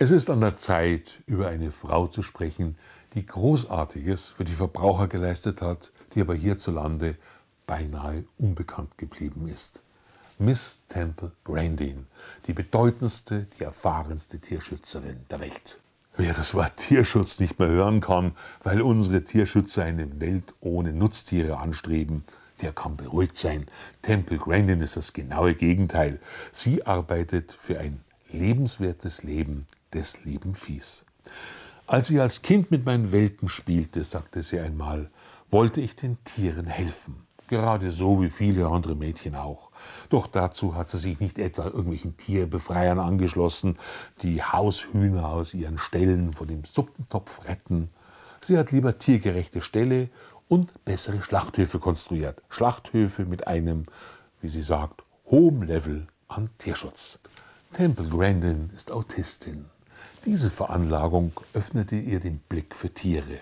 Es ist an der Zeit, über eine Frau zu sprechen, die Großartiges für die Verbraucher geleistet hat, die aber hierzulande beinahe unbekannt geblieben ist. Miss Temple Grandin, die bedeutendste, die erfahrenste Tierschützerin der Welt. Wer das Wort Tierschutz nicht mehr hören kann, weil unsere Tierschützer eine Welt ohne Nutztiere anstreben, der kann beruhigt sein. Temple Grandin ist das genaue Gegenteil. Sie arbeitet für ein lebenswertes Leben des lieben Viehs. Als ich als Kind mit meinen Welpen spielte, sagte sie einmal, wollte ich den Tieren helfen. Gerade so wie viele andere Mädchen auch. Doch dazu hat sie sich nicht etwa irgendwelchen Tierbefreiern angeschlossen, die Haushühner aus ihren Ställen vor dem Suppentopf retten. Sie hat lieber tiergerechte Ställe und bessere Schlachthöfe konstruiert. Schlachthöfe mit einem, wie sie sagt, hohem Level an Tierschutz. Temple Grandin ist Autistin. Diese Veranlagung öffnete ihr den Blick für Tiere.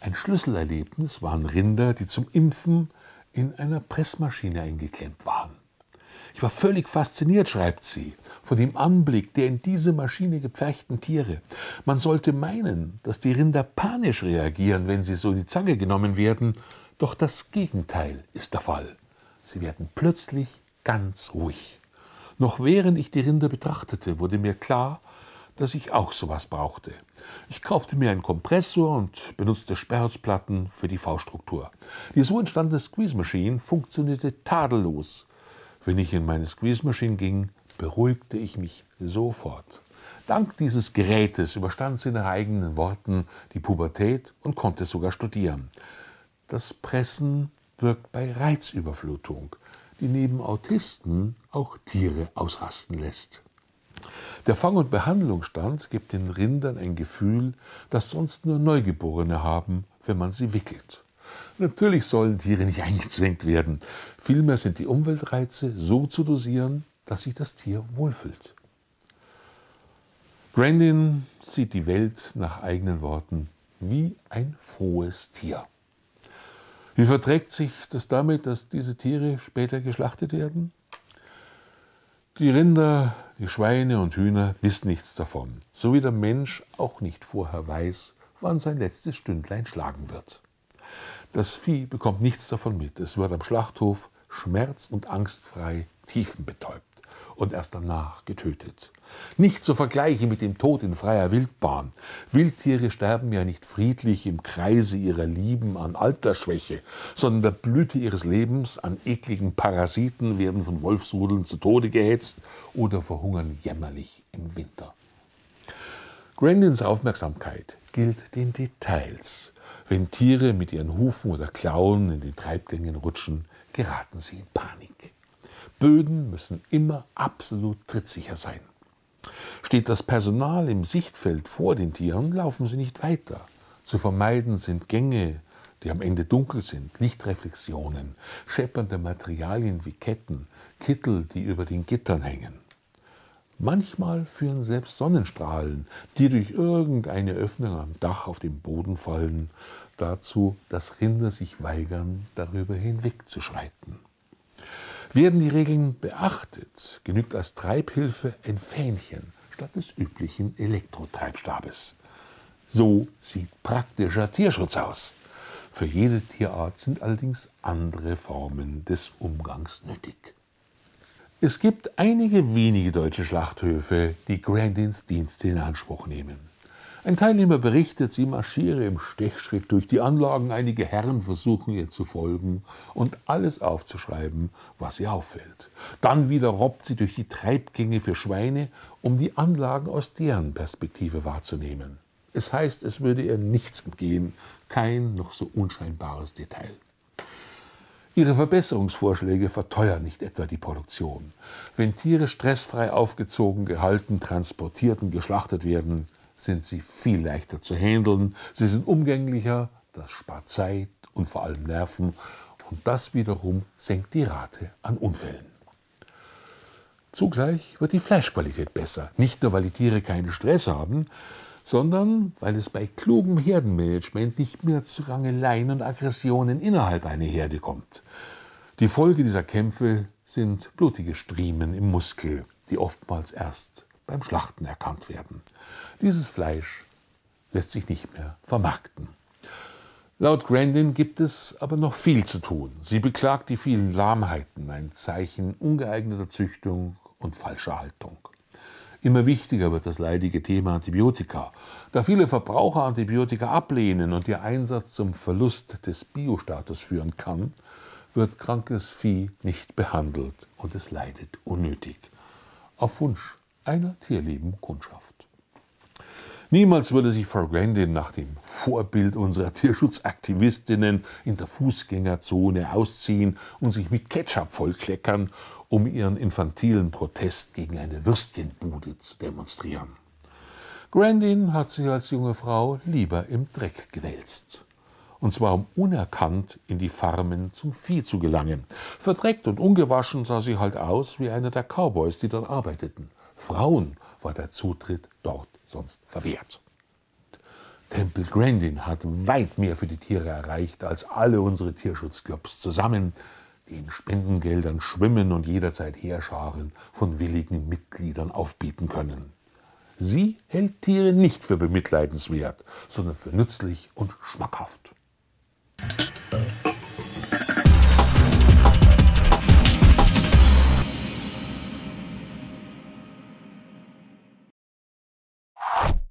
Ein Schlüsselerlebnis waren Rinder, die zum Impfen in einer Pressmaschine eingeklemmt waren. Ich war völlig fasziniert, schreibt sie, von dem Anblick der in diese Maschine gepferchten Tiere. Man sollte meinen, dass die Rinder panisch reagieren, wenn sie so in die Zange genommen werden, doch das Gegenteil ist der Fall. Sie werden plötzlich ganz ruhig. Noch während ich die Rinder betrachtete, wurde mir klar, dass ich auch sowas brauchte. Ich kaufte mir einen Kompressor und benutzte Sperrholzplatten für die V-Struktur. Die so entstandene Squeeze Machine funktionierte tadellos. Wenn ich in meine Squeeze Machine ging, beruhigte ich mich sofort. Dank dieses Gerätes überstand sie in ihren eigenen Worten die Pubertät und konnte sogar studieren. Das Pressen wirkt bei Reizüberflutung, die neben Autisten auch Tiere ausrasten lässt. Der Fang- und Behandlungsstand gibt den Rindern ein Gefühl, das sonst nur Neugeborene haben, wenn man sie wickelt. Natürlich sollen Tiere nicht eingezwängt werden. Vielmehr sind die Umweltreize so zu dosieren, dass sich das Tier wohlfühlt. Grandin sieht die Welt nach eigenen Worten wie ein frohes Tier. Wie verträgt sich das damit, dass diese Tiere später geschlachtet werden? Die Rinder, die Schweine und Hühner wissen nichts davon, so wie der Mensch auch nicht vorher weiß, wann sein letztes Stündlein schlagen wird. Das Vieh bekommt nichts davon mit, es wird am Schlachthof schmerz- und angstfrei tiefenbetäubt und erst danach getötet. Nicht zu vergleichen mit dem Tod in freier Wildbahn. Wildtiere sterben ja nicht friedlich im Kreise ihrer Lieben an Altersschwäche, sondern der Blüte ihres Lebens an ekligen Parasiten, werden von Wolfsrudeln zu Tode gehetzt oder verhungern jämmerlich im Winter. Grandins Aufmerksamkeit gilt den Details. Wenn Tiere mit ihren Hufen oder Klauen in den Treibgängen rutschen, geraten sie in Panik. Böden müssen immer absolut trittsicher sein. Steht das Personal im Sichtfeld vor den Tieren, laufen sie nicht weiter. Zu vermeiden sind Gänge, die am Ende dunkel sind, Lichtreflexionen, scheppernde Materialien wie Ketten, Kittel, die über den Gittern hängen. Manchmal führen selbst Sonnenstrahlen, die durch irgendeine Öffnung am Dach auf den Boden fallen, dazu, dass Rinder sich weigern, darüber hinwegzuschreiten. Werden die Regeln beachtet, genügt als Treibhilfe ein Fähnchen statt des üblichen Elektrotreibstabes. So sieht praktischer Tierschutz aus. Für jede Tierart sind allerdings andere Formen des Umgangs nötig. Es gibt einige wenige deutsche Schlachthöfe, die Grandins Dienste in Anspruch nehmen. Ein Teilnehmer berichtet, sie marschiere im Stechschritt durch die Anlagen, einige Herren versuchen ihr zu folgen und alles aufzuschreiben, was ihr auffällt. Dann wieder robbt sie durch die Treibgänge für Schweine, um die Anlagen aus deren Perspektive wahrzunehmen. Es heißt, es würde ihr nichts entgehen, kein noch so unscheinbares Detail. Ihre Verbesserungsvorschläge verteuern nicht etwa die Produktion. Wenn Tiere stressfrei aufgezogen, gehalten, transportiert und geschlachtet werden, sind sie viel leichter zu handeln, sie sind umgänglicher, das spart Zeit und vor allem Nerven und das wiederum senkt die Rate an Unfällen. Zugleich wird die Fleischqualität besser, nicht nur weil die Tiere keinen Stress haben, sondern weil es bei klugem Herdenmanagement nicht mehr zu Rangeleien und Aggressionen innerhalb einer Herde kommt. Die Folge dieser Kämpfe sind blutige Striemen im Muskel, die oftmals erst beim Schlachten erkannt werden. Dieses Fleisch lässt sich nicht mehr vermarkten. Laut Grandin gibt es aber noch viel zu tun. Sie beklagt die vielen Lahmheiten, ein Zeichen ungeeigneter Züchtung und falscher Haltung. Immer wichtiger wird das leidige Thema Antibiotika. Da viele Verbraucher Antibiotika ablehnen und ihr Einsatz zum Verlust des Biostatus führen kann, wird krankes Vieh nicht behandelt und es leidet unnötig. Auf Wunsch einer tierlieben Kundschaft. Niemals würde sich Frau Grandin nach dem Vorbild unserer Tierschutzaktivistinnen in der Fußgängerzone ausziehen und sich mit Ketchup vollkleckern, um ihren infantilen Protest gegen eine Würstchenbude zu demonstrieren. Grandin hat sich als junge Frau lieber im Dreck gewälzt. Und zwar um unerkannt in die Farmen zum Vieh zu gelangen. Verdreckt und ungewaschen sah sie halt aus wie einer der Cowboys, die dort arbeiteten. Frauen war der Zutritt dort sonst verwehrt. Temple Grandin hat weit mehr für die Tiere erreicht als alle unsere Tierschutzclubs zusammen, die in Spendengeldern schwimmen und jederzeit Heerscharen von willigen Mitgliedern aufbieten können. Sie hält Tiere nicht für bemitleidenswert, sondern für nützlich und schmackhaft.